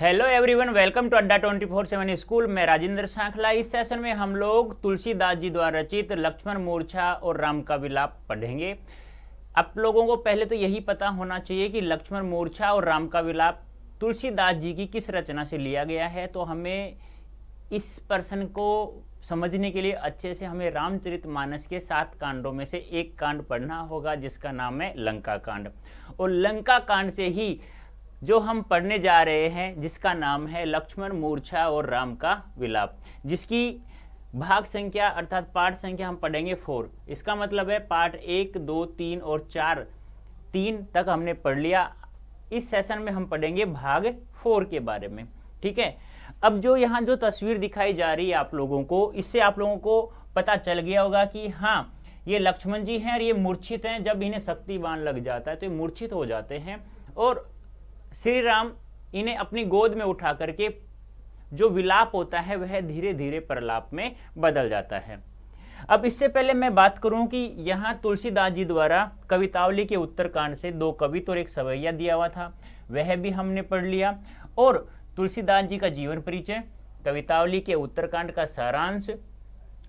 hello everyone welcome to Adda twenty four seven school मैं राजेंद्र सांखला इस session में हम लोग तुलसीदास जी द्वारा रचित लक्ष्मण मूर्छा और राम का विलाप पढ़ेंगे आप लोगों को पहले तो यही पता होना चाहिए कि लक्ष्मण मूर्छा और राम का विलाप तुलसीदास जी की किस रचना से लिया गया है तो हमें इस पर्सन को समझने के लिए अच्छे से हमें रामचरित मानस के सात कांडों में से एक कांड पढ़ना होगा जिसका नाम है लंका कांड और लंका कांड से ही जो हम पढ़ने जा रहे हैं जिसका नाम है लक्ष्मण मूर्छा और राम का विलाप जिसकी भाग संख्या अर्थात पाठ संख्या हम पढ़ेंगे फोर इसका मतलब है पार्ट एक दो तीन और चार तीन तक हमने पढ़ लिया इस सेशन में हम पढ़ेंगे भाग फोर के बारे में ठीक है अब जो यहाँ जो तस्वीर दिखाई जा रही है आप लोगों को इससे आप लोगों को पता चल गया होगा कि हाँ ये लक्ष्मण जी हैं और ये मूर्छित हैं जब इन्हें शक्तिवान लग जाता है तो ये मूर्छित हो जाते हैं और श्री राम इन्हें अपनी गोद में उठा करके जो विलाप होता है वह धीरे धीरे प्रलाप में बदल जाता है अब इससे पहले मैं बात करूं कि यहाँ तुलसीदास जी द्वारा कवितावली के उत्तरकांड से दो कवि और एक सवैया दिया हुआ था वह भी हमने पढ़ लिया और तुलसीदास जी का जीवन परिचय कवितावली के उत्तरकांड का सारांश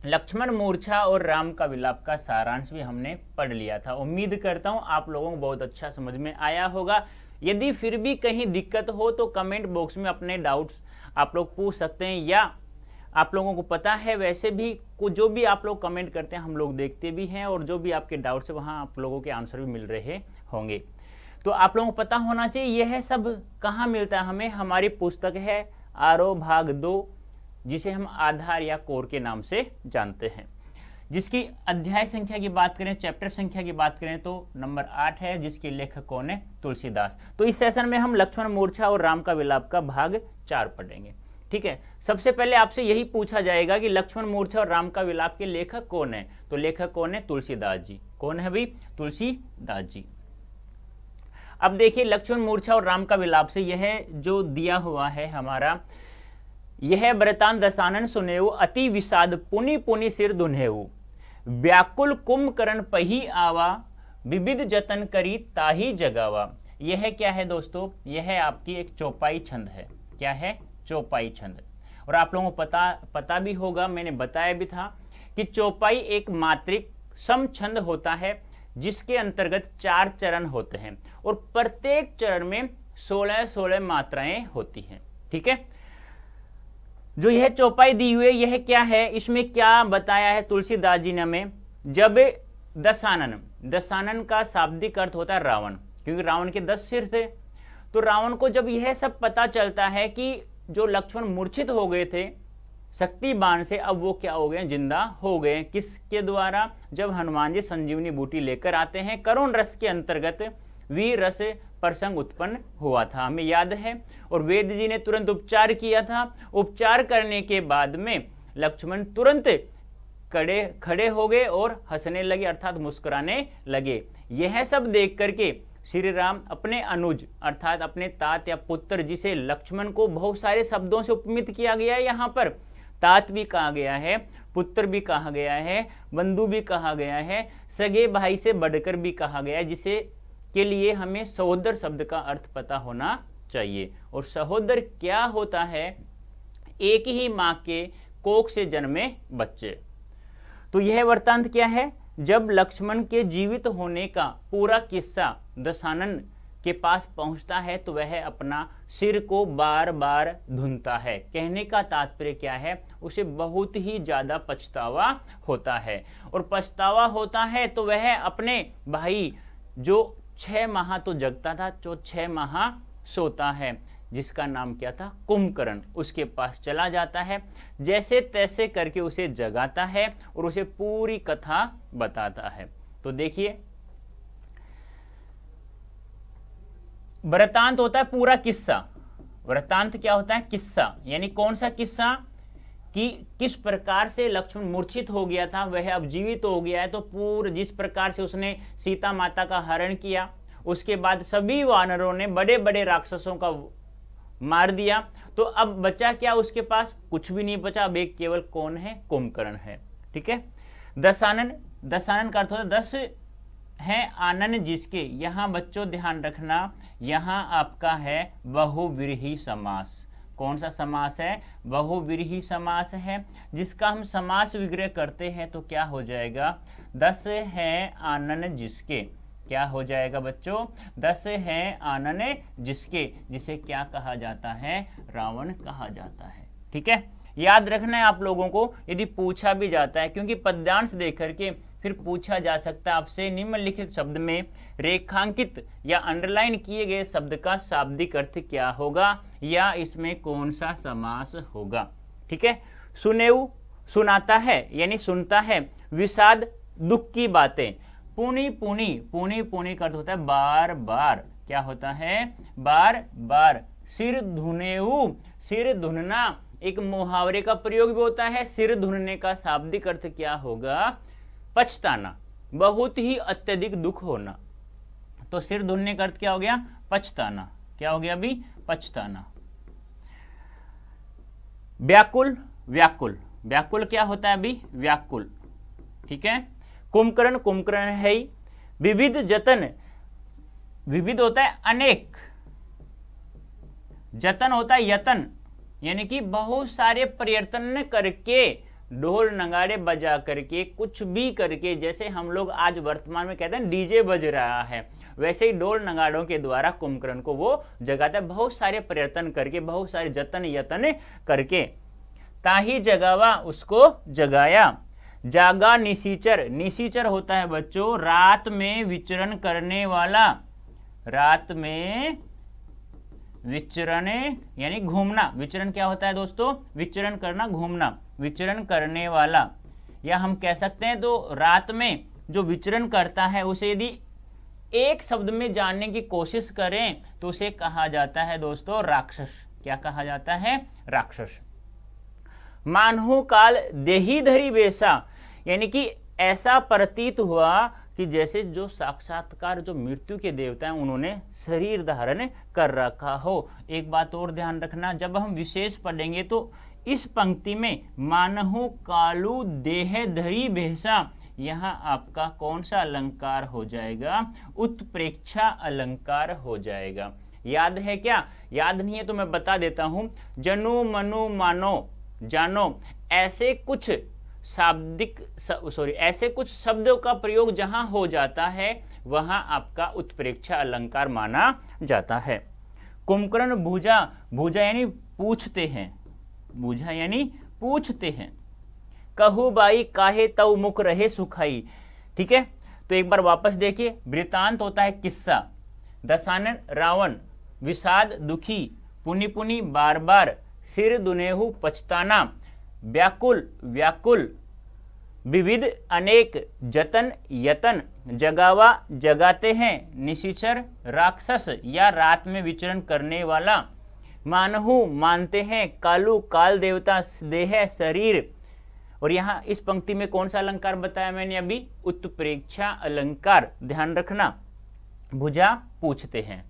लक्ष्मण मूर्छा और राम का विलाप का सारांश भी हमने पढ़ लिया था उम्मीद करता हूँ आप लोगों को बहुत अच्छा समझ में आया होगा यदि फिर भी कहीं दिक्कत हो तो कमेंट बॉक्स में अपने डाउट्स आप लोग पूछ सकते हैं या आप लोगों को पता है वैसे भी को जो भी आप लोग कमेंट करते हैं हम लोग देखते भी हैं और जो भी आपके डाउट्स है वहाँ आप लोगों के आंसर भी मिल रहे होंगे तो आप लोगों को पता होना चाहिए यह सब कहाँ मिलता है हमें हमारी पुस्तक है आरओ भाग दो जिसे हम आधार या कोर के नाम से जानते हैं जिसकी अध्याय संख्या की बात करें चैप्टर संख्या की बात करें तो नंबर आठ है जिसके लेखक कौन है तुलसीदास तो इस सेशन में हम लक्ष्मण मूर्छा और राम का विलाप का भाग चार पढ़ेंगे ठीक है सबसे पहले आपसे यही पूछा जाएगा कि लक्ष्मण मूर्छा और राम का विलाप के लेखक कौन है तो लेखक कौन है तुलसीदास जी कौन है भाई तुलसीदास जी अब देखिए लक्ष्मण मूर्छा और राम का विलाप से यह जो दिया हुआ है हमारा यह व्रतान दसानन सुनेऊ अति विषाद पुनि पुनि सिर दुनेऊ व्याकुल कुंभकर्ण पही आवा विविध जतन करी ताही जगावा यह क्या है दोस्तों यह आपकी एक चौपाई छंद है क्या है चौपाई छंद और आप लोगों को पता पता भी होगा मैंने बताया भी था कि चौपाई एक मात्रिक सम छंद होता है जिसके अंतर्गत चार चरण होते हैं और प्रत्येक चरण में सोलह सोलह मात्राएं होती हैं ठीक है जो यह चौपाई दी हुई है यह क्या है इसमें क्या बताया है तुलसीदास जी ने हमें जब दसानन दसानन का शाब्दिक अर्थ होता है रावण क्योंकि रावण के दस सिर थे तो रावण को जब यह सब पता चलता है कि जो लक्ष्मण मूर्छित हो गए थे शक्ति बाण से अब वो क्या हो गए जिंदा हो गए किसके द्वारा जब हनुमान जी संजीवनी बूटी लेकर आते हैं करुण रस के अंतर्गत वीर रस प्रसंग उत्पन्न हुआ था हमें याद है और वेद जी ने तुरंत उपचार किया था उपचार करने के बाद में लक्ष्मण तुरंत कड़े खड़े हो गए और हंसने लगे अर्थात मुस्कुराने लगे यह सब देख करके श्री राम अपने अनुज अर्थात अपने तात या पुत्र जिसे लक्ष्मण को बहुत सारे शब्दों से उपमित किया गया है यहाँ पर तात भी कहा गया है पुत्र भी कहा गया है बंधु भी कहा गया है सगे भाई से बढ़कर भी कहा गया है जिसे के लिए हमें सहोदर शब्द का अर्थ पता होना चाहिए और सहोदर क्या होता है एक ही माँ के कोख से जन्मे बच्चे तो यह वर्तांत क्या है जब लक्ष्मण के जीवित होने का पूरा किस्सा दशानन के पास पहुंचता है तो वह अपना सिर को बार बार धुनता है कहने का तात्पर्य क्या है उसे बहुत ही ज़्यादा पछतावा होता है और पछतावा होता है तो वह अपने भाई जो छह माह तो जगता था जो छह माह सोता है जिसका नाम क्या था कुंभकर्ण उसके पास चला जाता है जैसे तैसे करके उसे जगाता है और उसे पूरी कथा बताता है तो देखिए वृतांत होता है पूरा किस्सा वृतांत क्या होता है किस्सा यानी कौन सा किस्सा कि किस प्रकार से लक्ष्मण मूर्छित हो गया था वह अब जीवित हो गया है तो पूर्व जिस प्रकार से उसने सीता माता का हरण किया उसके बाद सभी वानरों ने बड़े बड़े राक्षसों का मार दिया तो अब बचा क्या उसके पास कुछ भी नहीं बचा अब एक केवल कौन है कुंभकर्ण है ठीक है दसानन दसानन का अर्थ होता दस है आनंद जिसके यहां बच्चों ध्यान रखना यहां आपका है बहुविरही समास कौन सा समास है बहुविरही समास है जिसका हम समास विग्रह करते हैं तो क्या हो जाएगा दस है आनन जिसके क्या हो जाएगा बच्चों दस है आनन जिसके जिसे क्या कहा जाता है रावण कहा जाता है ठीक है याद रखना है आप लोगों को यदि पूछा भी जाता है क्योंकि पद्यांश देख करके फिर पूछा जा सकता है आपसे निम्नलिखित शब्द में रेखांकित या अंडरलाइन किए गए शब्द का शाब्दिक अर्थ क्या होगा या इसमें कौन सा समास होगा ठीक है सुनेऊ सुनाता है यानी सुनता है विषाद दुख की बातें पुनी पुनी पुनी पुनी का अर्थ होता है बार बार क्या होता है बार बार सिर धुनेऊ सिर धुनना एक मुहावरे का प्रयोग भी होता है सिर धुनने का शाब्दिक अर्थ क्या होगा पछताना बहुत ही अत्यधिक दुख होना तो सिर धुलने का अर्थ क्या हो गया पछताना क्या हो गया अभी पछताना व्याकुल व्याकुल व्याकुल क्या होता है अभी व्याकुल ठीक है कुंभकर्ण कुंभकर्ण है ही विविध जतन विविध होता है अनेक जतन होता है यतन यानी कि बहुत सारे प्रयत्न करके ढोल नगाड़े बजा करके कुछ भी करके जैसे हम लोग आज वर्तमान में कहते हैं डीजे बज रहा है वैसे ही डोल नगाड़ों के द्वारा कुंभकर्ण को वो जगाता है बहुत सारे प्रयत्न करके बहुत सारे जतन यतन करके ताही जगावा उसको जगाया जागा निशीचर निशीचर होता है बच्चों रात में विचरण करने वाला रात में विचरणे यानी घूमना विचरण क्या होता है दोस्तों विचरण करना घूमना विचरण करने वाला या हम कह सकते हैं तो रात में जो विचरण करता है उसे यदि एक शब्द में जानने की कोशिश करें तो उसे कहा जाता है दोस्तों राक्षस क्या कहा जाता है राक्षस मानहु काल देही धरी बेसा यानी कि ऐसा प्रतीत हुआ कि जैसे जो साक्षात्कार जो मृत्यु के देवता हैं उन्होंने शरीर धारण कर रखा हो एक बात और ध्यान रखना जब हम विशेष पढ़ेंगे तो इस पंक्ति में मानहु कालु देह धरी भेषा यहाँ आपका कौन सा अलंकार हो जाएगा उत्प्रेक्षा अलंकार हो जाएगा याद है क्या याद नहीं है तो मैं बता देता हूं जनु मनु मानो जानो ऐसे कुछ शाब्दिक सॉरी ऐसे कुछ शब्दों का प्रयोग जहां हो जाता है वहां आपका उत्प्रेक्षा अलंकार माना जाता है कुमकरण भुजा भुजा यानी पूछते हैं भुजा यानी पूछते हैं कहु बाई काहे तव मुख रहे सुखाई ठीक है तो एक बार वापस देखिए वृतांत होता है किस्सा दसानन रावण विषाद दुखी पुनि पुनि बार बार सिर दुनेहु पछताना व्याकुल व्याकुल विविध अनेक जतन यतन जगावा जगाते हैं निशिचर राक्षस या रात में विचरण करने वाला मानहु मानते हैं कालू काल देवता देह शरीर और यहाँ इस पंक्ति में कौन सा अलंकार बताया मैंने अभी उत्प्रेक्षा अलंकार ध्यान रखना भुजा पूछते हैं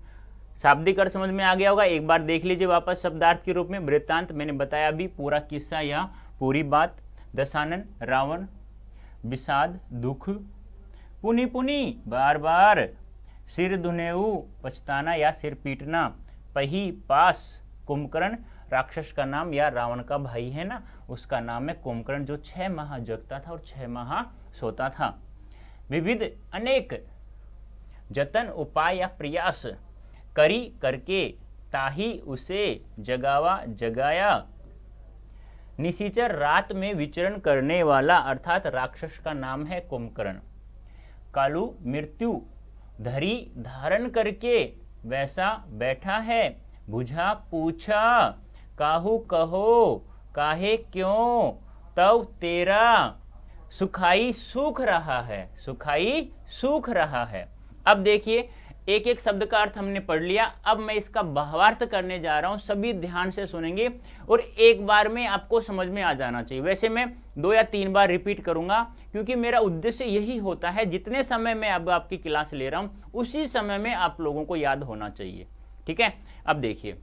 शाब्दिक अर्थ समझ में आ गया होगा एक बार देख लीजिए वापस शब्दार्थ के रूप में वृत्तांत मैंने बताया अभी पूरा किस्सा या पूरी बात दशानन रावण विषाद दुख पुनि पुनि बार बार सिर धुनेऊ पछताना या सिर पीटना पही पास कुंभकर्ण राक्षस का नाम या रावण का भाई है ना उसका नाम है कुंभकर्ण जो छह माह जगता था और छह माह सोता था विविध अनेक जतन उपाय या प्रयास करी करके ताही उसे जगावा जगाया निशीचर रात में विचरण करने वाला अर्थात राक्षस का नाम है कुंभकर्ण कालू मृत्यु धरी धारण करके वैसा बैठा है बुझा पूछा काहू कहो काहे क्यों तव तेरा सुखाई सूख रहा है सुखाई सूख रहा है अब देखिए एक एक शब्द का अर्थ हमने पढ़ लिया अब मैं इसका भावार्थ करने जा रहा हूँ सभी ध्यान से सुनेंगे और एक बार में आपको समझ में आ जाना चाहिए वैसे मैं दो या तीन बार रिपीट करूंगा क्योंकि मेरा उद्देश्य यही होता है जितने समय में अब आपकी क्लास ले रहा हूँ उसी समय में आप लोगों को याद होना चाहिए ठीक है अब देखिए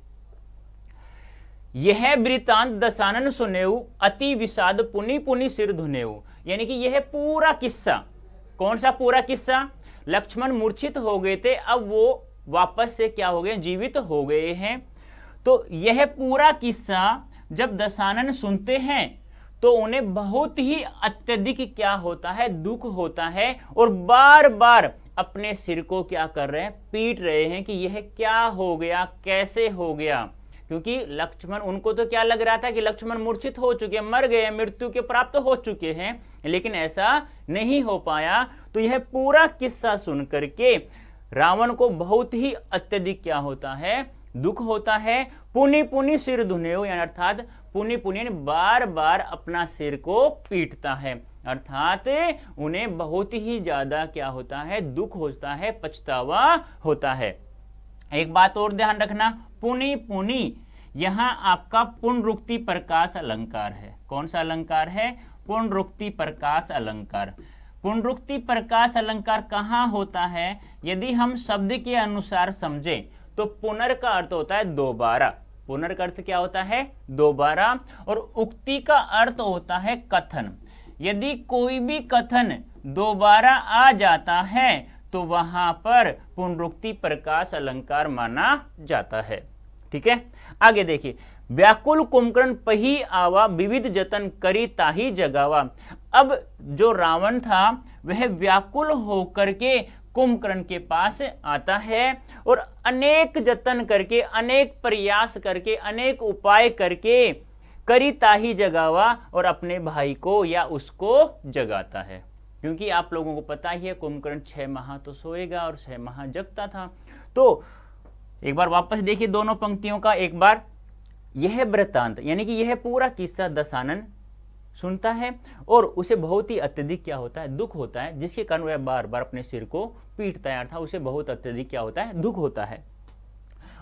यह वृतांत दशानन सुनेऊ अति विषाद पुनि पुनि सिर धुनेऊ यानी कि यह पूरा किस्सा कौन सा पूरा किस्सा लक्ष्मण मूर्छित हो गए थे अब वो वापस से क्या हो गए जीवित हो गए हैं तो यह पूरा किस्सा जब दशानन सुनते हैं तो उन्हें बहुत ही अत्यधिक क्या होता है दुख होता है और बार बार अपने सिर को क्या कर रहे हैं पीट रहे हैं कि यह क्या हो गया कैसे हो गया क्योंकि लक्ष्मण उनको तो क्या लग रहा था कि लक्ष्मण मूर्छित हो चुके मर गए मृत्यु के प्राप्त हो चुके हैं लेकिन ऐसा नहीं हो पाया तो यह पूरा किस्सा सुन करके रावण को बहुत ही अत्यधिक क्या होता है दुख होता है पुनि पुनि सिर धुने अर्थात पुनि पुनि बार बार अपना सिर को पीटता है अर्थात उन्हें बहुत ही ज्यादा क्या होता है दुख होता है पछतावा होता है एक बात और ध्यान रखना पुनि पुनि यहां आपका पुनरुक्ति प्रकाश अलंकार है कौन सा अलंकार है पुनरुक्ति प्रकाश अलंकार पुनरुक्ति प्रकाश अलंकार कहाँ होता है यदि हम शब्द के अनुसार समझें तो पुनर् का अर्थ होता है दोबारा पुनर् का अर्थ क्या होता है दोबारा और उक्ति का अर्थ होता है कथन यदि कोई भी कथन दोबारा आ जाता है तो वहां पर पुनरुक्ति प्रकाश अलंकार माना जाता है ठीक है आगे देखिए व्याकुल कुमकरण पही आवा विविध जतन करी ताही जगावा अब जो रावण था वह व्याकुल होकर के कुंभकर्ण के पास आता है और अनेक जतन करके अनेक प्रयास करके अनेक उपाय करके करी ताही जगावा और अपने भाई को या उसको जगाता है क्योंकि आप लोगों को पता ही है कुंभकर्ण छह माह तो सोएगा और छह माह जगता था तो एक बार वापस देखिए दोनों पंक्तियों का एक बार यह वृत्तांत यानी कि यह पूरा किस्सा दसानन सुनता है और उसे बहुत ही अत्यधिक क्या होता है दुख होता है जिसके कारण वह बार बार अपने सिर को पीटता है अर्थात उसे बहुत अत्यधिक क्या होता है दुख होता है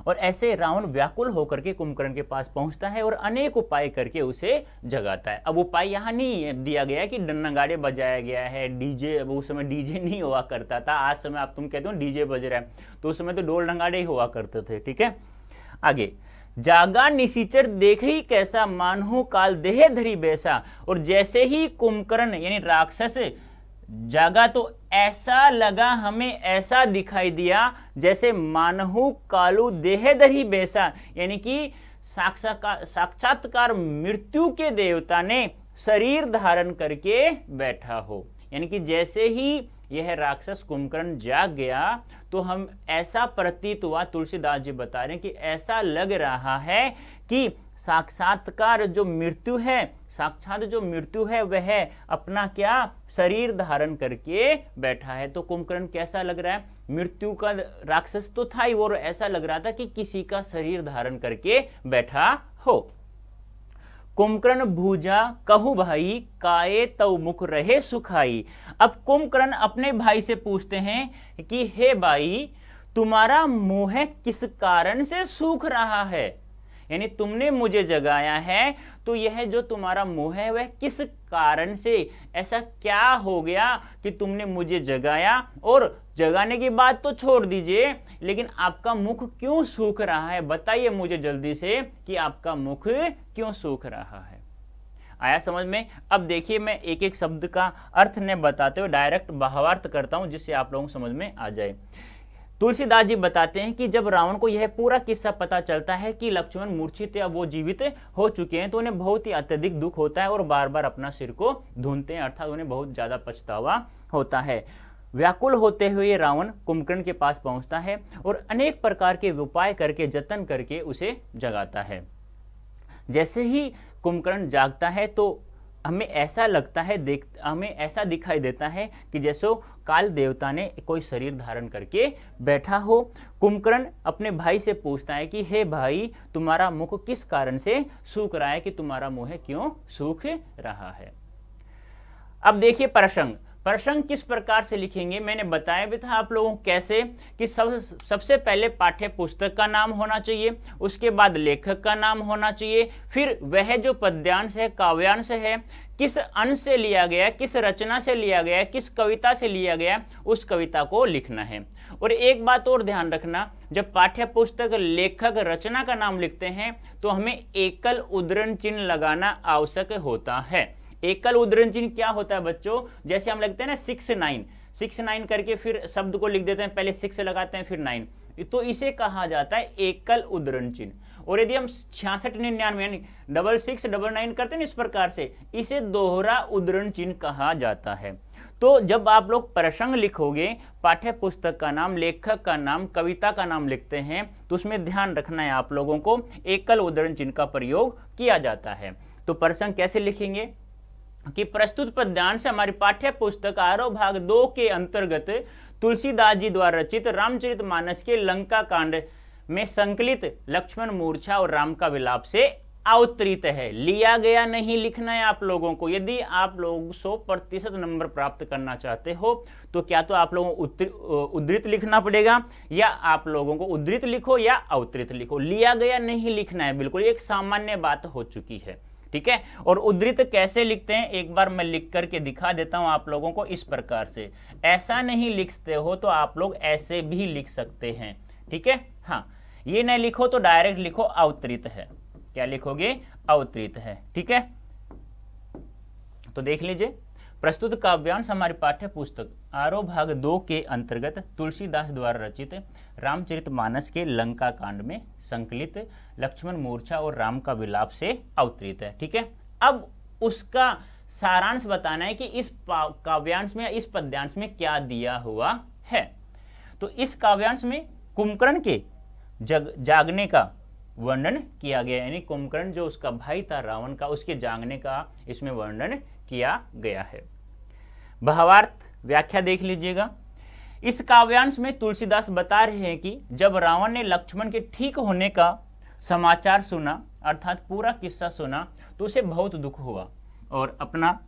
और ऐसे रावण व्याकुल होकर के कुंभकर्ण के पास पहुंचता है और अनेक उपाय करके उसे जगाता है अब उपाय यहाँ नहीं दिया गया कि डन्नागाड़े बजाया गया है डीजे अब उस समय डीजे नहीं हुआ करता था आज समय आप तुम कहते हो डीजे बज रहा है तो उस समय तो डोल डंगाड़े ही हुआ करते थे ठीक है आगे जागा निशीचर देख ही कैसा मानहु काल देह धरी बैसा और जैसे ही कुंभकर्ण यानी राक्षस जागा तो ऐसा लगा हमें ऐसा दिखाई दिया जैसे मानहु कालू देह धरी बैसा यानी कि साक्षात्कार मृत्यु के देवता ने शरीर धारण करके बैठा हो यानी कि जैसे ही यह है राक्षस कुंभकर्ण जाग गया तो हम ऐसा प्रतीत हुआ तुलसीदास जी बता रहे हैं कि ऐसा लग रहा है कि साक्षात्कार जो मृत्यु है साक्षात जो मृत्यु है वह अपना क्या शरीर धारण करके बैठा है तो कुंभकर्ण कैसा लग रहा है मृत्यु का राक्षस तो था ही और ऐसा लग रहा था कि किसी का शरीर धारण करके बैठा हो कुमकरण भूजा कहु भाई काये तव मुख रहे सुखाई अब कुमकरण अपने भाई से पूछते हैं कि हे भाई तुम्हारा मुंह किस कारण से सूख रहा है यानी तुमने मुझे जगाया है तो यह जो तुम्हारा मोह है वह किस कारण से ऐसा क्या हो गया कि तुमने मुझे जगाया और जगाने की बात तो छोड़ दीजिए लेकिन आपका मुख क्यों सूख रहा है बताइए मुझे जल्दी से कि आपका मुख क्यों सूख रहा है आया समझ में अब देखिए मैं एक एक शब्द का अर्थ ने बताते हुए डायरेक्ट भावार्थ करता हूं जिससे आप लोगों को समझ में आ जाए तुलसीदास जी बताते हैं कि जब रावण को यह पूरा किस्सा पता चलता है कि लक्ष्मण मूर्छित या वो जीवित हो चुके हैं तो उन्हें बहुत ही अत्यधिक दुख होता है और बार बार अपना सिर को धूनते हैं अर्थात उन्हें बहुत ज़्यादा पछतावा होता है व्याकुल होते हुए रावण कुंभकर्ण के पास पहुंचता है और अनेक प्रकार के उपाय करके जतन करके उसे जगाता है जैसे ही कुंभकर्ण जागता है तो हमें ऐसा लगता है देख हमें ऐसा दिखाई देता है कि जैसो काल देवता ने कोई शरीर धारण करके बैठा हो कुंभकर्ण अपने भाई से पूछता है कि हे भाई तुम्हारा मुख किस कारण से सूख रहा है कि तुम्हारा मुंह क्यों सूख रहा है अब देखिए प्रसंग प्रसंग किस प्रकार से लिखेंगे मैंने बताया भी था आप लोगों को कैसे कि सब सबसे पहले पाठ्य पुस्तक का नाम होना चाहिए उसके बाद लेखक का नाम होना चाहिए फिर वह जो पद्यांश है काव्यांश है किस अंश से लिया गया किस रचना से लिया गया किस कविता से लिया गया उस कविता को लिखना है और एक बात और ध्यान रखना जब पाठ्य पुस्तक लेखक रचना का नाम लिखते हैं तो हमें एकल उदरण चिन्ह लगाना आवश्यक होता है एकल उद्धरण चिन्ह क्या होता है बच्चों जैसे हम लगते हैं ना सिक्स नाइन सिक्स नाइन करके फिर शब्द को लिख देते हैं पहले सिक्स लगाते हैं फिर नाइन तो इसे कहा जाता है एकल उद्धरण चिन्ह और यदि हम छियासठ निन्यानवे यानी डबल सिक्स डबल नाइन करते हैं इस प्रकार से इसे दोहरा उद्धरण चिन्ह कहा जाता है तो जब आप लोग प्रसंग लिखोगे पाठ्य पुस्तक का नाम लेखक का नाम कविता का नाम लिखते हैं तो उसमें ध्यान रखना है आप लोगों को एकल उदाहरण चिन्ह का प्रयोग किया जाता है तो प्रसंग कैसे लिखेंगे कि प्रस्तुत पद्यांश से हमारी पाठ्य पुस्तक आरो भाग दो के अंतर्गत तुलसीदास जी द्वारा रचित रामचरित मानस के लंका कांड में संकलित लक्ष्मण मूर्छा और राम का विलाप से अवतरित है लिया गया नहीं लिखना है आप लोगों को यदि आप लोग 100 प्रतिशत नंबर प्राप्त करना चाहते हो तो क्या तो आप लोगों को उद्धृत लिखना पड़ेगा या आप लोगों को उद्धृत लिखो या अवतरित लिखो लिया गया नहीं लिखना है बिल्कुल एक सामान्य बात हो चुकी है ठीक है और उद्धृत कैसे लिखते हैं एक बार मैं लिख करके दिखा देता हूं आप लोगों को इस प्रकार से ऐसा नहीं लिखते हो तो आप लोग ऐसे भी लिख सकते हैं ठीक है हाँ ये न लिखो तो डायरेक्ट लिखो अवतरित है क्या लिखोगे अवतरित है ठीक है तो देख लीजिए प्रस्तुत काव्यांश हमारी पाठ्य पुस्तक आरो भाग दो के अंतर्गत तुलसीदास द्वारा रचित रामचरित मानस के लंका कांड में संकलित लक्ष्मण मोर्चा और राम का विलाप से अवतरित है ठीक है अब उसका सारांश बताना है कि इस काव्यांश में इस पद्यांश में क्या दिया हुआ है तो इस काव्यांश में कुंभकर्ण के जग जागने का वर्णन किया गया यानी कुंभकर्ण जो उसका भाई था रावण का उसके जागने का इसमें वर्णन किया गया है भावार्थ व्याख्या देख लीजिएगा इस काव्यांश में तुलसीदास बता रहे हैं कि जब रावण ने लक्ष्मण के ठीक होने का समाचार सुना अर्थात पूरा किस्सा सुना तो उसे बहुत दुख हुआ और अपना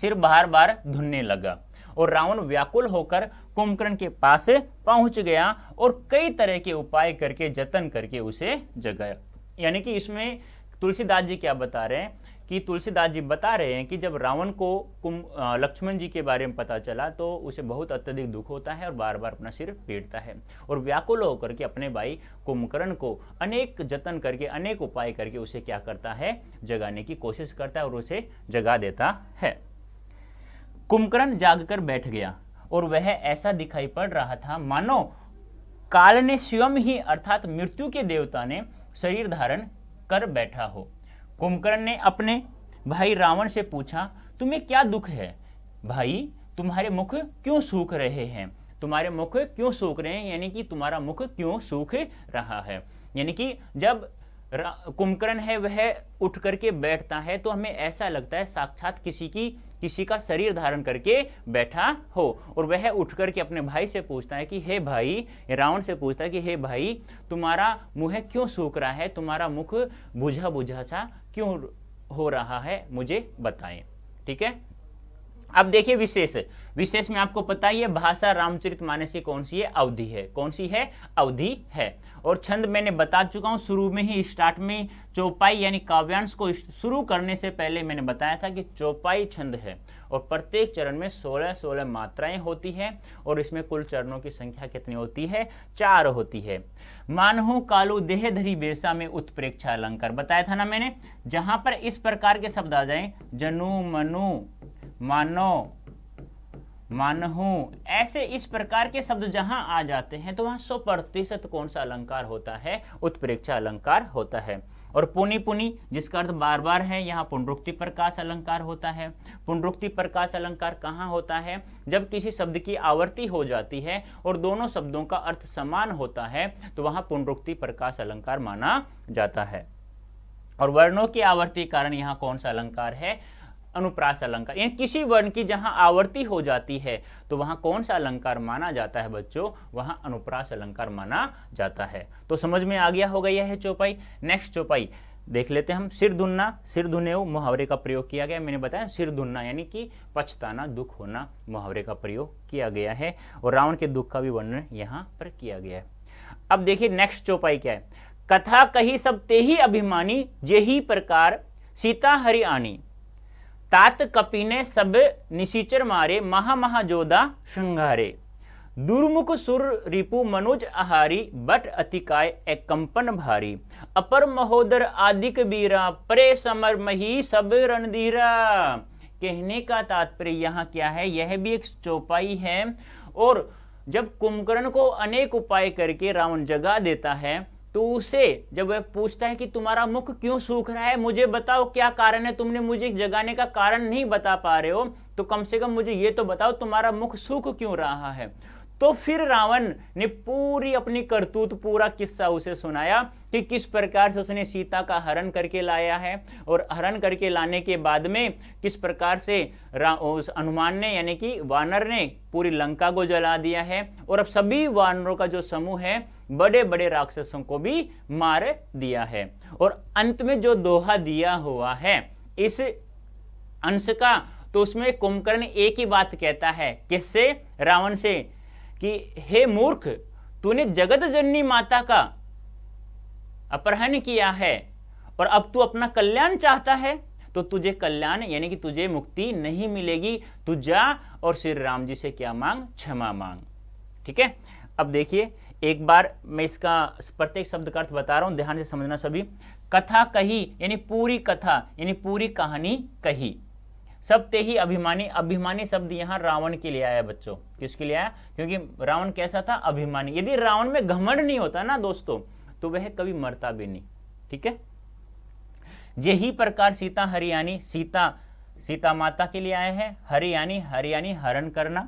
सिर बार बार धुनने लगा और रावण व्याकुल होकर कुंभकर्ण के पास पहुंच गया और कई तरह के उपाय करके जतन करके उसे जगाया यानी कि इसमें तुलसीदास जी क्या बता रहे हैं कि तुलसीदास जी बता रहे हैं कि जब रावण को कुम लक्ष्मण जी के बारे में पता चला तो उसे बहुत अत्यधिक दुख होता है और बार बार अपना सिर पीटता है और व्याकुल होकर के अपने भाई कुंभकर्ण को अनेक जतन करके अनेक उपाय करके उसे क्या करता है जगाने की कोशिश करता है और उसे जगा देता है कुंभकर्ण जागकर बैठ गया और वह ऐसा दिखाई पड़ रहा था मानो काल ने स्वयं ही अर्थात मृत्यु के देवता ने शरीर धारण कर बैठा हो कुंभकर्ण ने अपने भाई रावण से पूछा तुम्हें क्या दुख है भाई तुम्हारे मुख क्यों सूख रहे हैं तुम्हारे मुख क्यों सूख रहे हैं यानी कि तुम्हारा मुख क्यों सूख रहा है यानी कि जब कुंभकर्ण है वह उठ करके बैठता है तो हमें ऐसा लगता है साक्षात किसी की किसी का शरीर धारण करके बैठा हो और वह उठ करके अपने भाई से पूछता है कि हे भाई रावण से पूछता है कि हे भाई तुम्हारा मुँह क्यों सूख रहा है तुम्हारा मुख बुझा बुझा सा क्यों हो रहा है मुझे बताएं ठीक है अब देखिए विशेष विशेष में आपको पता ही है भाषा रामचरित मानस की कौन सी है अवधि है कौन सी है अवधि है और छंद मैंने बता चुका हूँ शुरू में ही स्टार्ट में चौपाई यानी काव्यांश को शुरू करने से पहले मैंने बताया था कि चौपाई छंद है और प्रत्येक चरण में 16 16 मात्राएं होती हैं और इसमें कुल चरणों की संख्या कितनी होती है चार होती है मानहु कालु देहधरी बेसा में उत्प्रेक्षा अलंकार बताया था ना मैंने जहां पर इस प्रकार के शब्द आ जाए जनु मनु मानो मानहु ऐसे इस प्रकार के शब्द जहां आ जाते हैं तो वहां सौ प्रतिशत कौन सा अलंकार होता है उत्प्रेक्षा अलंकार होता है और पुनि पुनि जिसका अर्थ बार बार है यहाँ पुनरुक्ति प्रकाश अलंकार होता है पुनरुक्ति प्रकाश अलंकार कहाँ होता है जब किसी शब्द की आवर्ती हो जाती है और दोनों शब्दों का अर्थ समान होता है तो वहाँ पुनरुक्ति प्रकाश अलंकार माना जाता है और वर्णों की आवर्ती कारण यहाँ कौन सा अलंकार है अनुप्रास अलंकार यानी किसी वर्ण की जहां आवर्ती हो जाती है तो वहां कौन सा अलंकार माना जाता है बच्चों वहां अनुप्रास अलंकार माना जाता है तो समझ में आ गया होगा यह है चौपाई नेक्स्ट चौपाई देख लेते हैं हम सिर धुन्ना सिर धुने मुहावरे का प्रयोग किया गया मैंने बताया सिर धुन्ना यानी कि पछताना दुख होना मुहावरे का प्रयोग किया गया है और रावण के दुख का भी वर्णन यहाँ पर किया गया है अब देखिए नेक्स्ट चौपाई क्या है कथा कही सब ते ही अभिमानी जे ही प्रकार सीता हरि आनी तात कपि ने सब निशीचर मारे महा महाजोदा श्रृंगारे दुर्मुख सुर रिपु मनुज आहारी बट अतिकाय एकम्पन भारी अपर महोदर आदिक बीरा परे समर मही सब रणधीरा कहने का तात्पर्य यहाँ क्या है यह भी एक चौपाई है और जब कुंभकर्ण को अनेक उपाय करके रावण जगा देता है तो उसे जब वह पूछता है कि तुम्हारा मुख क्यों सूख रहा है मुझे बताओ क्या कारण है तुमने मुझे जगाने का कारण नहीं बता पा रहे हो तो कम से कम मुझे ये तो बताओ तुम्हारा मुख सूख क्यों रहा है तो फिर रावण ने पूरी अपनी करतूत पूरा किस्सा उसे सुनाया कि किस प्रकार से उसने सीता का हरण करके लाया है और हरण करके लाने के बाद में किस प्रकार से उस हनुमान ने यानी कि वानर ने पूरी लंका को जला दिया है और अब सभी वानरों का जो समूह है बड़े बड़े राक्षसों को भी मार दिया है और अंत में जो दोहा दिया हुआ है इस अंश का तो उसमें कुंभकर्ण एक ही बात कहता है किससे रावण से कि हे मूर्ख तूने जगत जननी माता का अपहरण किया है और अब तू अपना कल्याण चाहता है तो तुझे कल्याण यानी कि तुझे मुक्ति नहीं मिलेगी तू जा और श्री राम जी से क्या मांग क्षमा मांग ठीक है अब देखिए एक बार मैं इसका प्रत्येक शब्द का अर्थ बता रहा हूं ध्यान से समझना सभी कथा कही यानी पूरी कथा यानी पूरी कहानी कही सब ते ही अभिमानी अभिमानी शब्द यहाँ रावण के लिए आया बच्चों किसके लिए आया क्योंकि रावण कैसा था अभिमानी यदि रावण में घमंड नहीं होता ना दोस्तों तो वह कभी मरता भी नहीं ठीक है यही प्रकार सीता हरियाणी सीता सीता माता के लिए आए हैं हरियाणी हरियाणी हरण करना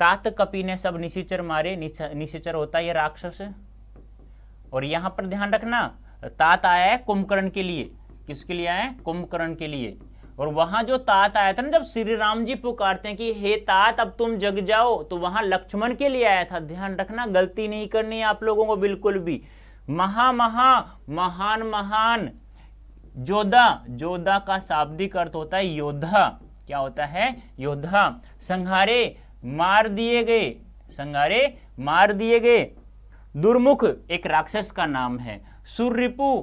तात कपि ने सब निशिचर मारे निशिचर होता है राक्षस और यहां पर ध्यान रखना तात आया है कुंभकर्ण के लिए किसके लिए आया है कुंभकर्ण के लिए और वहां जो तात आया था ना जब श्री राम जी पुकारते हैं कि हे तात अब तुम जग जाओ तो वहां लक्ष्मण के लिए आया था ध्यान रखना गलती नहीं करनी आप लोगों को बिल्कुल भी महा महा महान महान जोधा जोधा का शाब्दिक अर्थ होता है योद्धा क्या होता है योद्धा संहारे मार दिए गए संघारे मार दिए गए दुर्मुख एक राक्षस का नाम है सुरिपु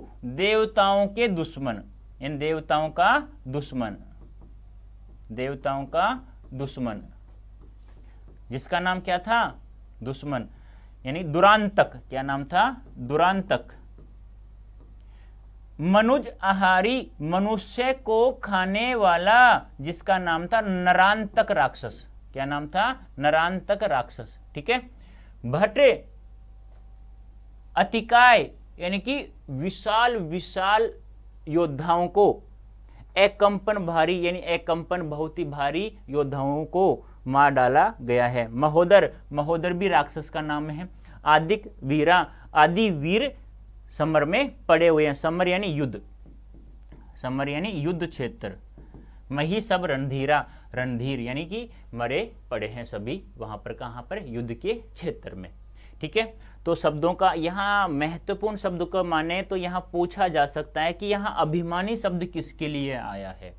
देवताओं के दुश्मन इन देवताओं का दुश्मन देवताओं का दुश्मन जिसका नाम क्या था दुश्मन यानी दुरांतक क्या नाम था दुरांतक मनुज आहारी मनुष्य को खाने वाला जिसका नाम था नरांतक राक्षस क्या नाम था नरांतक राक्षस ठीक है भट्टे अतिकाय यानी कि विशाल विशाल योद्धाओं को एक कंपन भारी यानी एक कंपन बहुत ही भारी योद्धाओं को मार डाला गया है महोदर महोदर भी राक्षस का नाम है आदिक वीरा आदि वीर समर में पड़े हुए हैं समर यानी युद्ध समर यानी युद्ध क्षेत्र मही सब रणधीरा रणधीर यानी कि मरे पड़े हैं सभी वहां पर कहां पर युद्ध के क्षेत्र में ठीक है तो शब्दों का यहाँ महत्वपूर्ण शब्द का माने तो यहाँ पूछा जा सकता है कि यहाँ अभिमानी शब्द किसके लिए आया है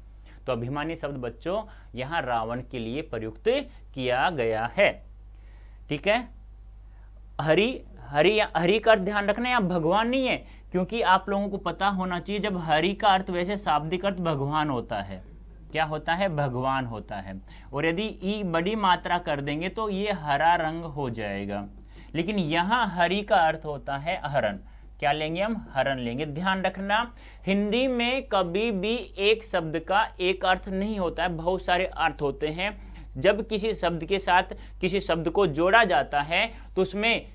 तो अभिमानी शब्द बच्चों यहाँ रावण के लिए प्रयुक्त किया गया है ठीक है हरि हरि हरि का अर्थ ध्यान रखना यहाँ भगवान नहीं है क्योंकि आप लोगों को पता होना चाहिए जब हरि का अर्थ वैसे शाब्दिक अर्थ भगवान होता है क्या होता है भगवान होता है और यदि ई बड़ी मात्रा कर देंगे तो ये हरा रंग हो जाएगा लेकिन यहाँ हरि का अर्थ होता है हरण क्या लेंगे हम हरण लेंगे ध्यान रखना हिंदी में कभी भी एक शब्द का एक अर्थ नहीं होता है बहुत सारे अर्थ होते हैं जब किसी शब्द के साथ किसी शब्द को जोड़ा जाता है तो उसमें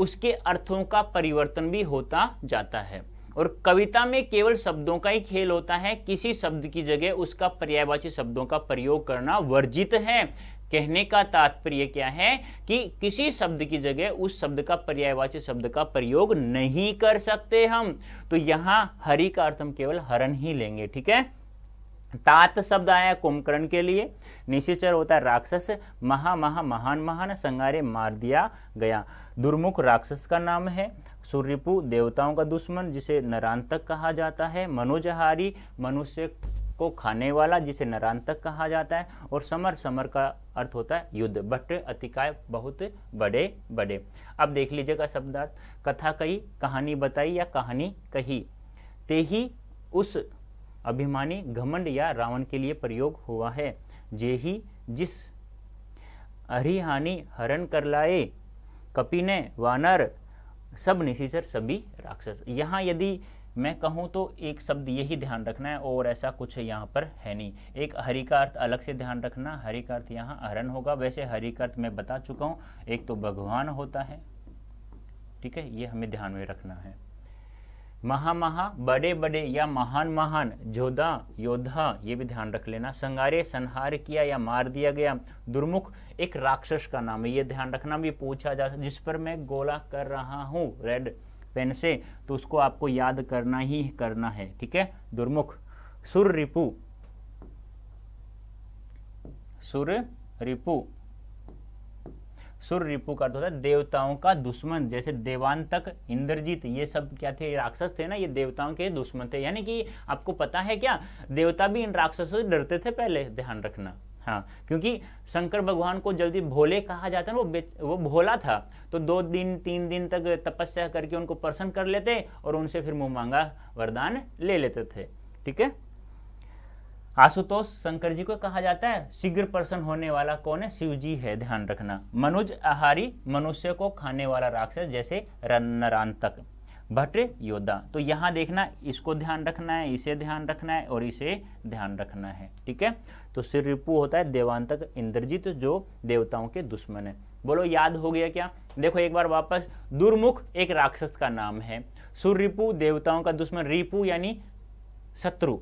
उसके अर्थों का परिवर्तन भी होता जाता है और कविता में केवल शब्दों का ही खेल होता है किसी शब्द की जगह उसका पर्यायवाची शब्दों का प्रयोग करना वर्जित है कहने का तात्पर्य क्या है कि किसी शब्द की जगह उस शब्द का पर्यायवाची शब्द का प्रयोग नहीं कर सकते हम तो यहां हरि का अर्थ हम केवल हरण ही लेंगे ठीक है तात शब्द आया कुंभकर्ण के लिए निशिचर होता है राक्षस महा महा महान महान संगारे मार दिया गया दुर्मुख राक्षस का नाम है सूर्यपु देवताओं का दुश्मन जिसे नरांतक कहा जाता है मनोजहारी मनुष्य को खाने वाला जिसे नरांतक कहा जाता है और समर समर का अर्थ होता है युद्ध बट अतिकाय बहुत बड़े बड़े अब देख लीजिएगा शब्दार्थ कथा कही कहानी बताई या कहानी कही ते ही उस अभिमानी घमंड या रावण के लिए प्रयोग हुआ है जे ही जिस अरिहानि हरण कर लाए कपि ने वानर सब निशीचर सभी राक्षस यहाँ यदि मैं कहूँ तो एक शब्द यही ध्यान रखना है और ऐसा कुछ यहाँ पर है नहीं एक हरि का अर्थ अलग से ध्यान रखना हरि का अर्थ यहाँ हरण होगा वैसे हरि का अर्थ मैं बता चुका हूँ एक तो भगवान होता है ठीक है ये हमें ध्यान में रखना है महा महा बड़े बड़े या महान महान जोधा योद्धा ये भी ध्यान रख लेना संगारे संहार किया या मार दिया गया दुर्मुख एक राक्षस का नाम है ये ध्यान रखना भी पूछा जा जिस पर मैं गोला कर रहा हूँ रेड पेन से तो उसको आपको याद करना ही करना है ठीक है दुर्मुख सुर रिपु सुर रिपु सुर रिपु का अर्थ होता है देवताओं का दुश्मन जैसे तक इंद्रजीत ये सब क्या थे राक्षस थे ना ये देवताओं के दुश्मन थे यानी कि आपको पता है क्या देवता भी इन राक्षसों से डरते थे पहले ध्यान रखना हाँ क्योंकि शंकर भगवान को जल्दी भोले कहा जाता है वो वो भोला था तो दो दिन तीन दिन तक तपस्या करके उनको प्रसन्न कर लेते और उनसे फिर मुँह मांगा वरदान ले लेते थे ठीक है आशुतोष शंकर जी को कहा जाता है शीघ्र प्रसन्न होने वाला कौन है शिव जी है ध्यान रखना मनुज आहारी मनुष्य को खाने वाला राक्षस जैसे रन्नरांतक भट्ट योद्धा तो यहाँ देखना इसको ध्यान रखना है इसे ध्यान रखना है और इसे ध्यान रखना है ठीक है तो सिर रिपु होता है देवांतक इंद्रजीत जो देवताओं के दुश्मन है बोलो याद हो गया क्या देखो एक बार वापस दुर्मुख एक राक्षस का नाम है रिपु देवताओं का दुश्मन रिपु यानी शत्रु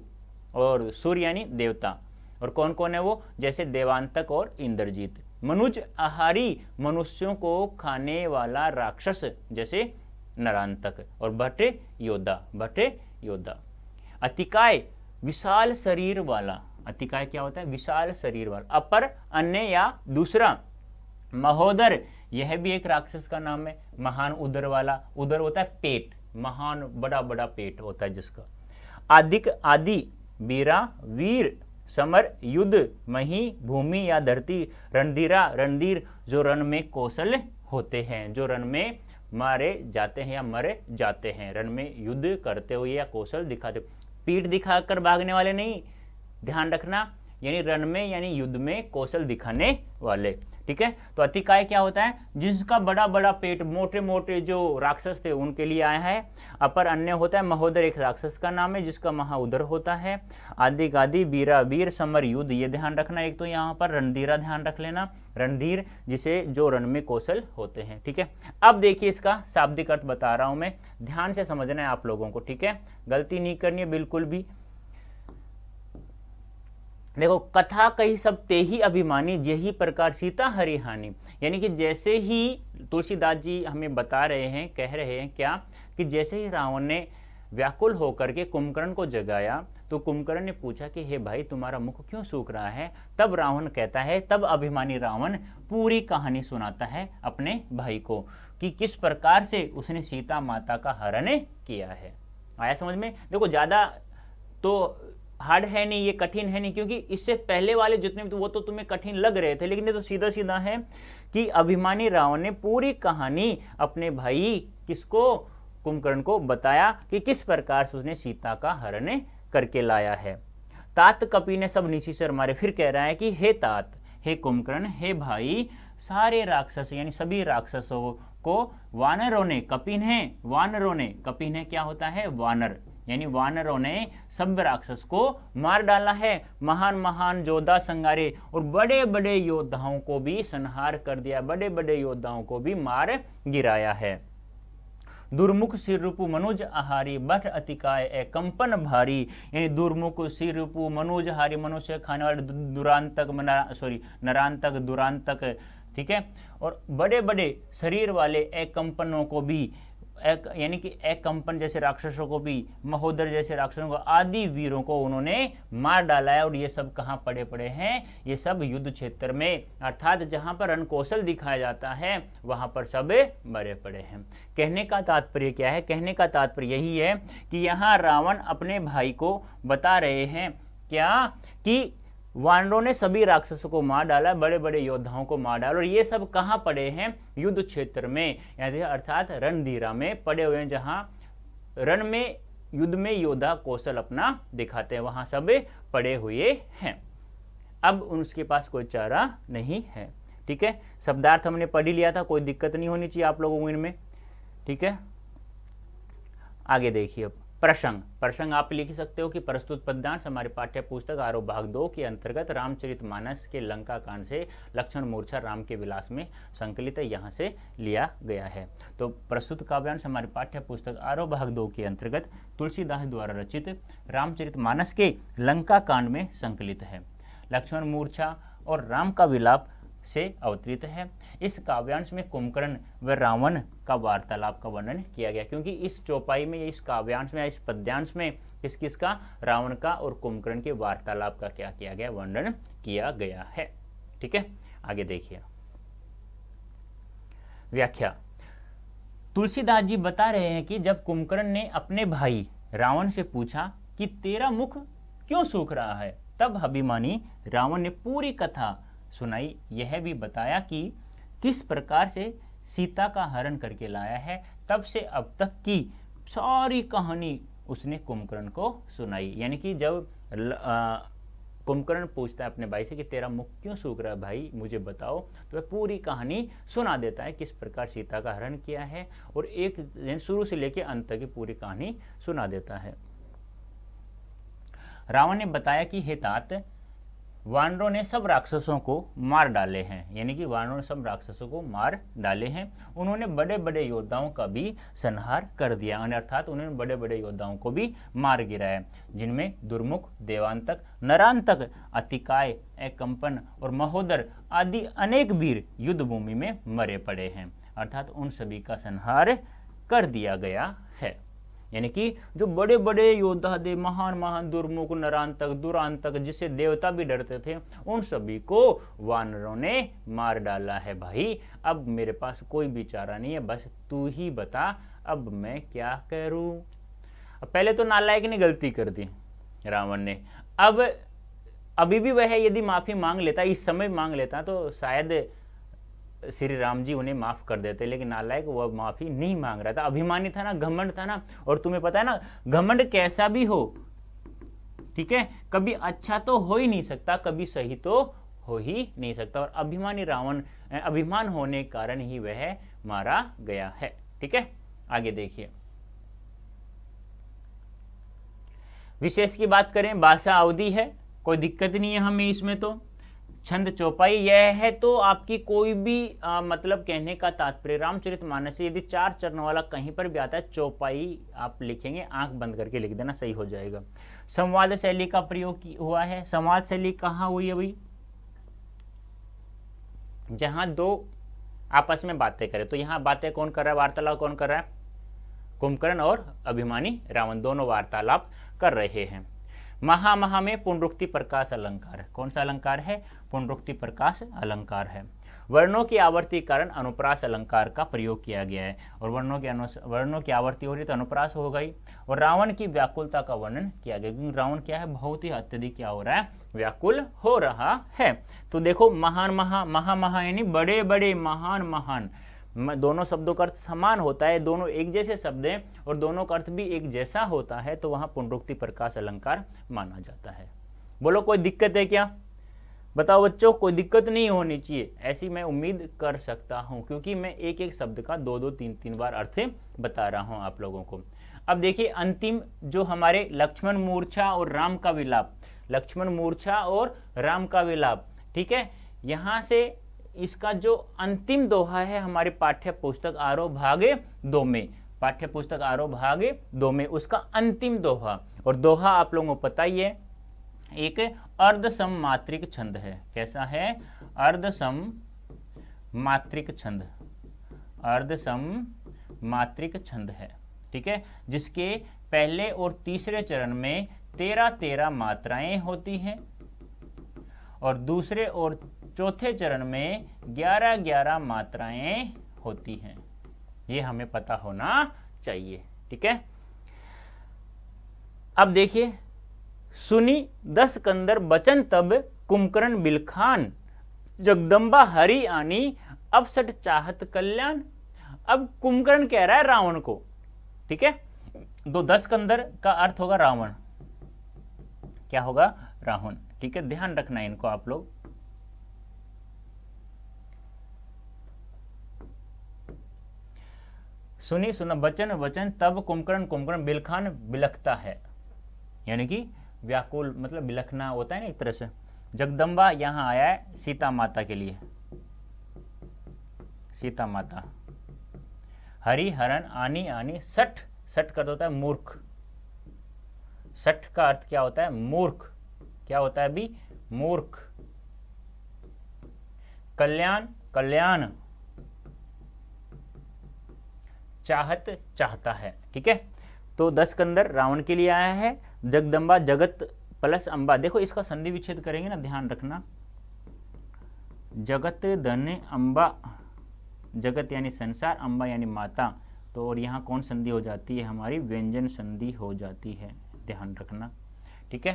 और सूर्य यानी देवता और कौन कौन है वो जैसे देवांतक और इंद्रजीत मनुज आहारी मनुष्यों को खाने वाला राक्षस जैसे नरांतक और भट्टे योद्धा भट्टे योद्धा अतिकाय विशाल शरीर वाला अतिकाय क्या होता है विशाल शरीर वाला अपर अन्य या दूसरा महोदर यह भी एक राक्षस का नाम है महान उदर वाला उदर होता है पेट महान बड़ा बड़ा पेट होता है जिसका आदिक आदि बीरा वीर समर युद्ध मही भूमि या धरती रणधीरा रणधीर जो रण में कौशल होते हैं जो रण में मारे जाते हैं या मरे जाते हैं रण में युद्ध करते हुए या कौशल दिखाते पीठ दिखाकर भागने वाले नहीं ध्यान रखना यानी रण में यानी युद्ध में कौशल दिखाने वाले ठीक है तो अतिकाय क्या होता है जिसका बड़ा बड़ा पेट मोटे मोटे जो राक्षस थे उनके लिए आया है अपर अन्य होता है महोदर एक राक्षस का नाम है जिसका महाउदर होता है आदि गादी बीरा वीर समर युद्ध ये ध्यान रखना एक तो यहाँ पर रणधीरा ध्यान रख लेना रणधीर जिसे जो रण में कौशल होते हैं ठीक है अब देखिए इसका शाब्दिक अर्थ बता रहा हूं मैं ध्यान से समझना है आप लोगों को ठीक है गलती नहीं करनी है बिल्कुल भी देखो कथा कही सब ते ही अभिमानी यही प्रकार सीता हरिहानी यानी कि जैसे ही तुलसीदास जी हमें बता रहे हैं कह रहे हैं क्या कि जैसे ही रावण ने व्याकुल होकर के कुंभकर्ण को जगाया तो कुंभकर्ण ने पूछा कि हे भाई तुम्हारा मुख क्यों सूख रहा है तब रावण कहता है तब अभिमानी रावण पूरी कहानी सुनाता है अपने भाई को कि किस प्रकार से उसने सीता माता का हरण किया है आया समझ में देखो ज़्यादा तो हार्ड है नहीं ये कठिन है नहीं क्योंकि इससे पहले वाले जितने तो वो तो तुम्हें कठिन लग रहे थे लेकिन ये तो सीधा सीधा है कि अभिमानी रावण ने पूरी कहानी अपने भाई किसको कुंभकर्ण को बताया कि किस प्रकार से उसने सीता का हरण करके लाया है तात कपि ने सब नीची मारे फिर कह रहा है कि हे तात हे कुंभकर्ण हे भाई सारे राक्षस यानी सभी राक्षसों को वानरों ने कपिन है वानरों ने कपिन है क्या होता है वानर यानी वानरों ने सब राक्षस को मार डाला है महान महान योद्धा संगारे और बड़े बड़े योद्धाओं को भी संहार कर दिया बड़े बड़े योद्धाओं को भी मार गिराया है दुर्मुख सिरपु मनोज आहारी बठ अतिकाय ए कंपन भारी यानी दुर्मुख सिरपु मनोज हारी मनुष्य खाने वाले दुरांतक सॉरी नरांतक दुरांतक ठीक है और बड़े बड़े शरीर वाले ए कंपनों को भी यानी कि एक कंपन जैसे राक्षसों को भी महोदर जैसे राक्षसों को आदि वीरों को उन्होंने मार डाला है और ये सब कहाँ पड़े पड़े हैं ये सब युद्ध क्षेत्र में अर्थात जहाँ पर रणकौशल दिखाया जाता है वहाँ पर सब मरे पड़े हैं कहने का तात्पर्य क्या है कहने का तात्पर्य यही है कि यहाँ रावण अपने भाई को बता रहे हैं क्या कि वानरों ने सभी राक्षसों को मार डाला बड़े बड़े योद्धाओं को मार डाला और ये सब कहाँ पड़े हैं युद्ध क्षेत्र में यानी अर्थात रणधीरा में पड़े हुए हैं जहाँ रण में युद्ध में योद्धा कौशल अपना दिखाते हैं वहाँ सब पड़े हुए हैं अब उनके पास कोई चारा नहीं है ठीक है शब्दार्थ हमने पढ़ ही लिया था कोई दिक्कत नहीं होनी चाहिए आप लोगों को इनमें ठीक है आगे देखिए अब प्रसंग प्रसंग आप लिख सकते हो कि प्रस्तुत पद्यांश हमारे पाठ्य पुस्तक आरोप भाग दो के अंतर्गत रामचरित मानस के लंका कांड से लक्ष्मण मूर्छा राम के विलास में संकलित यहाँ से लिया गया है तो प्रस्तुत काव्यांश हमारे पाठ्य पुस्तक आरोप भाग दो के अंतर्गत तुलसीदास द्वारा रचित रामचरित के लंका कांड में संकलित है लक्ष्मण मूर्छा और राम का विलाप से अवतरित है इस काव्यांश में कुंभकर्ण व रावण का वार्तालाप का वर्णन किया गया क्योंकि इस चौपाई में इस काव्यांश में इस पद्यांश में किस किस का रावण का और कुंभकर्ण के वार्तालाप का क्या किया गया वर्णन किया गया है ठीक है आगे देखिए व्याख्या तुलसीदास जी बता रहे हैं कि जब कुंभकर्ण ने अपने भाई रावण से पूछा कि तेरा मुख क्यों सूख रहा है तब अभिमानी रावण ने पूरी कथा सुनाई यह भी बताया कि किस प्रकार से सीता का हरण करके लाया है तब से अब तक की सारी कहानी उसने कुंभकर्ण को सुनाई यानी कि जब कुंभकर्ण पूछता है अपने भाई से कि तेरा मुख क्यों सूख रहा है भाई मुझे बताओ तो वह पूरी कहानी सुना देता है किस प्रकार सीता का हरण किया है और एक दिन शुरू से लेकर अंत तक की पूरी कहानी सुना देता है रावण ने बताया कि हे तात वानरों ने सब राक्षसों को मार डाले हैं यानी कि वानरों ने सब राक्षसों को मार डाले हैं उन्होंने बड़े बड़े योद्धाओं का भी संहार कर दिया अर्थात उन्होंने बड़े बड़े योद्धाओं को भी मार गिराया जिनमें दुर्मुख देवांतक नरांतक अतिकाय एकम्पन और महोदर आदि अनेक वीर युद्ध भूमि में मरे पड़े हैं अर्थात उन सभी का संहार कर दिया गया है यानी कि जो बड़े बड़े योद्धा थे महान महान दुर्मुख नरांतक दुरांतक जिससे देवता भी डरते थे उन सभी को वानरों ने मार डाला है भाई अब मेरे पास कोई भी चारा नहीं है बस तू ही बता अब मैं क्या करूं अब पहले तो नालायक ने गलती कर दी रावण ने अब अभी भी वह यदि माफी मांग लेता इस समय मांग लेता तो शायद श्री राम जी उन्हें माफ़ कर देते लेकिन नालायक वह माफ़ी नहीं मांग रहा था अभिमानी था ना घमंड था ना और तुम्हें पता है ना घमंड कैसा भी हो ठीक है कभी अच्छा तो हो ही नहीं सकता कभी सही तो हो ही नहीं सकता और अभिमानी रावण अभिमान होने के कारण ही वह मारा गया है ठीक है आगे देखिए विशेष की बात करें बासा अवधि है कोई दिक्कत नहीं है हमें इसमें तो छंद चौपाई यह है तो आपकी कोई भी आ, मतलब कहने का तात्पर्य रामचरित मानस यदि चार चरण वाला कहीं पर भी आता है चौपाई आप लिखेंगे आंख बंद करके लिख देना सही हो जाएगा संवाद शैली का प्रयोग हुआ है संवाद शैली कहाँ हुई है भाई जहां दो आपस में बातें करें तो यहाँ बातें कौन कर रहा है वार्तालाप कौन कर रहा है कुंभकर्ण और अभिमानी रावण दोनों वार्तालाप कर रहे हैं महा महा में पुनरुक्ति प्रकाश अलंकार है कौन सा अलंकार है पुनरुक्ति प्रकाश अलंकार है वर्णों की आवर्ती कारण अनुप्रास अलंकार का प्रयोग किया गया है और वर्णों के वर्णों की आवर्ती हो रही तो अनुप्रास हो गई और रावण की व्याकुलता का वर्णन किया गया क्योंकि रावण क्या है बहुत ही अत्यधिक क्या हो रहा है व्याकुल हो रहा है तो देखो महान महा महा महा यानी बड़े बड़े महान महान दोनों शब्दों का अर्थ समान होता है दोनों एक जैसे शब्द हैं और दोनों का अर्थ भी एक जैसा होता है तो वहां पुनरुक्ति प्रकाश अलंकार माना जाता है बोलो कोई दिक्कत है क्या बताओ बच्चों कोई दिक्कत नहीं होनी चाहिए ऐसी मैं उम्मीद कर सकता हूँ क्योंकि मैं एक एक शब्द का दो दो तीन तीन बार अर्थ बता रहा हूँ आप लोगों को अब देखिए अंतिम जो हमारे लक्ष्मण मूर्छा और राम का विलाप लक्ष्मण मूर्छा और राम का विलाप ठीक है यहाँ से इसका जो अंतिम दोहा है हमारे पाठ्य पुस्तक आरोह भागे दो में पाठ्य पुस्तक आरोह भागे दो में उसका अंतिम दोहा और दोहा आप लोगों को पता ही है एक अर्ध मात्रिक छंद है कैसा है अर्ध सम मात्रिक छंद अर्ध सम मात्रिक छंद है ठीक है जिसके पहले और तीसरे चरण में तेरह तेरह मात्राएं होती हैं और दूसरे और चौथे चरण में ग्यारह ग्यारह मात्राएं होती हैं ये हमें पता होना चाहिए ठीक है अब देखिए सुनी दस कंदर बचन तब कुमकरण बिलखान जगदम्बा हरि आनी सट चाहत कल्याण अब कुंभकर्ण कह रहा है रावण को ठीक है दो दस कंदर का अर्थ होगा रावण क्या होगा रावण ठीक है ध्यान रखना इनको आप लोग सुनी सुना वचन वचन तब कुमकरण कुमकर्ण बिलखान बिलखता है यानी कि व्याकुल मतलब बिलखना होता है ना एक तरह से जगदम्बा यहाँ आया है सीता माता के लिए सीता माता हरि हरण आनी आनी सठ सठ का होता है मूर्ख सठ का अर्थ क्या होता है मूर्ख क्या होता है अभी मूर्ख कल्याण कल्याण चाहत चाहता है ठीक है तो दस कंदर रावण के लिए आया है जगदम्बा जगत प्लस अंबा देखो इसका संधि विच्छेद करेंगे ना ध्यान रखना जगत धन अंबा जगत यानी संसार अंबा यानी माता तो और यहाँ कौन संधि हो जाती है हमारी व्यंजन संधि हो जाती है ध्यान रखना ठीक है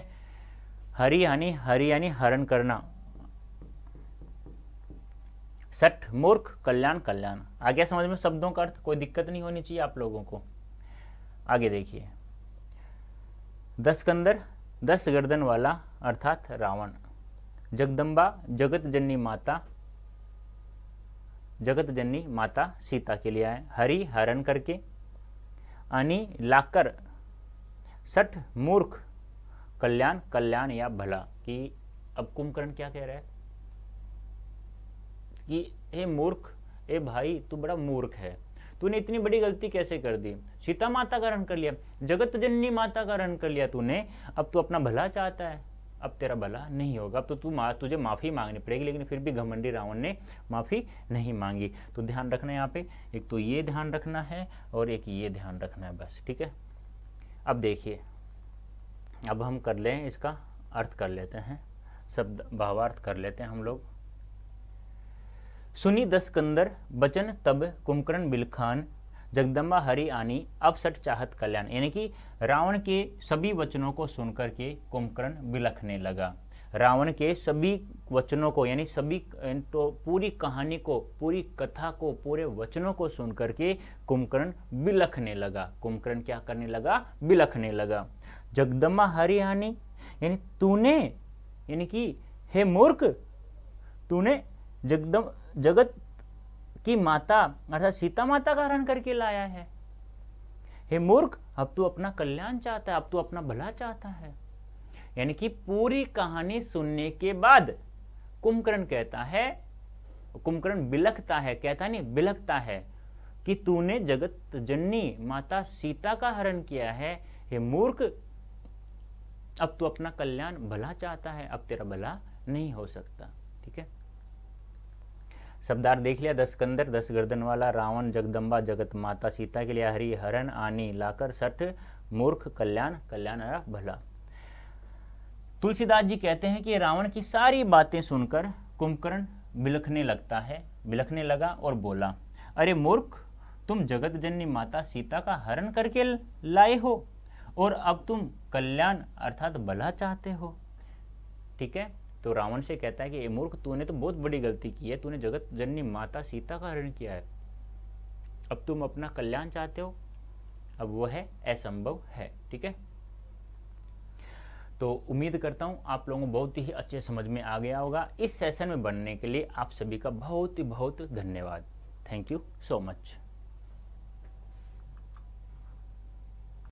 हरि यानी हरि यानी हरण करना सठ मूर्ख कल्याण कल्याण आ गया समझ में शब्दों का अर्थ कोई दिक्कत नहीं होनी चाहिए आप लोगों को आगे देखिए दस कंदर दस गर्दन वाला अर्थात रावण जगदम्बा जगत जननी माता जगत जननी माता सीता के लिए आए हरि हरण करके अनि लाकर सठ मूर्ख कल्याण कल्याण या भला कि अब कुंभकर्ण क्या कह रहा है कि हे मूर्ख ए भाई तू बड़ा मूर्ख है तूने इतनी बड़ी गलती कैसे कर दी सीता माता का रण कर लिया जगत जननी माता का रण कर लिया तूने अब तू अपना भला चाहता है अब तेरा भला नहीं होगा अब तो तू मा, तुझे माफ़ी मांगनी पड़ेगी लेकिन फिर भी घमंडी रावण ने माफ़ी नहीं मांगी तो ध्यान रखना है यहाँ पे एक तो ये ध्यान रखना है और एक ये ध्यान रखना है बस ठीक है अब देखिए अब हम कर लें इसका अर्थ कर लेते हैं शब्द भावार्थ कर लेते हैं हम लोग सुनी कंदर बचन तब कुमकरण बिलखान जगदम्बा हरि आनी अब सट चाहत कल्याण यानी कि रावण के सभी वचनों को सुनकर के कुमकरण बिलखने लगा रावण के सभी वचनों को यानी सभी तो पूरी कहानी को पूरी कथा को पूरे वचनों को सुन करके कुमकरण बिलखने लगा कुमकरण क्या करने लगा बिलखने लगा जगदम्बा हरियाणी यानी तूने यानी कि हे मूर्ख तूने जगदम जगत की माता अर्थात सीता माता का हरण करके लाया है हे मूर्ख अब तू अपना कल्याण चाहता है अब तू अपना भला चाहता है यानी कि पूरी कहानी सुनने के बाद कुंभकर्ण कहता है कुंभकर्ण बिलखता है कहता नहीं बिलखता है कि तूने जगत जननी माता सीता का हरण किया है हे मूर्ख अब तू अपना कल्याण भला चाहता है अब तेरा भला नहीं हो सकता ठीक है शब्दार्थ देख लिया दस कंदर दस गर्दन वाला रावण जगदम्बा जगत माता सीता के लिए हरि हरण आनी लाकर सठ मूर्ख कल्याण कल्याण भला तुलसीदास जी कहते हैं कि रावण की सारी बातें सुनकर कुंभकर्ण बिलखने लगता है बिलखने लगा और बोला अरे मूर्ख तुम जगत जननी माता सीता का हरण करके लाए हो और अब तुम कल्याण अर्थात भला चाहते हो ठीक है तो रावण से कहता है कि ए मूर्ख तूने तो बहुत बड़ी गलती की है तूने जगत जननी माता सीता का हरण किया है अब तुम अपना कल्याण चाहते हो अब वह है असंभव है ठीक है तो उम्मीद करता हूँ आप लोगों को बहुत ही अच्छे समझ में आ गया होगा इस सेशन में बनने के लिए आप सभी का बहुत ही बहुत धन्यवाद थैंक यू सो मच